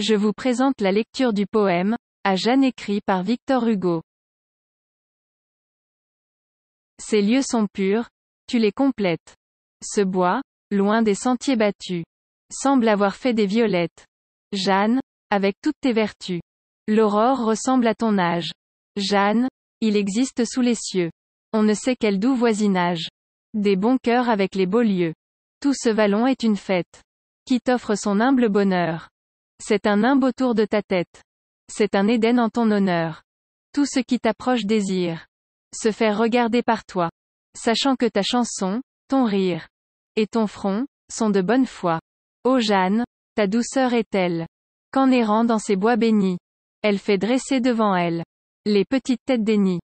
Je vous présente la lecture du poème, à Jeanne écrit par Victor Hugo. Ces lieux sont purs, tu les complètes. Ce bois, loin des sentiers battus, semble avoir fait des violettes. Jeanne, avec toutes tes vertus. L'aurore ressemble à ton âge. Jeanne, il existe sous les cieux. On ne sait quel doux voisinage. Des bons cœurs avec les beaux lieux. Tout ce vallon est une fête. Qui t'offre son humble bonheur. C'est un nimbe autour de ta tête. C'est un Éden en ton honneur. Tout ce qui t'approche désire. Se faire regarder par toi. Sachant que ta chanson, ton rire, et ton front, sont de bonne foi. Ô Jeanne, ta douceur est telle. Qu'en errant dans ces bois bénis, elle fait dresser devant elle les petites têtes nids.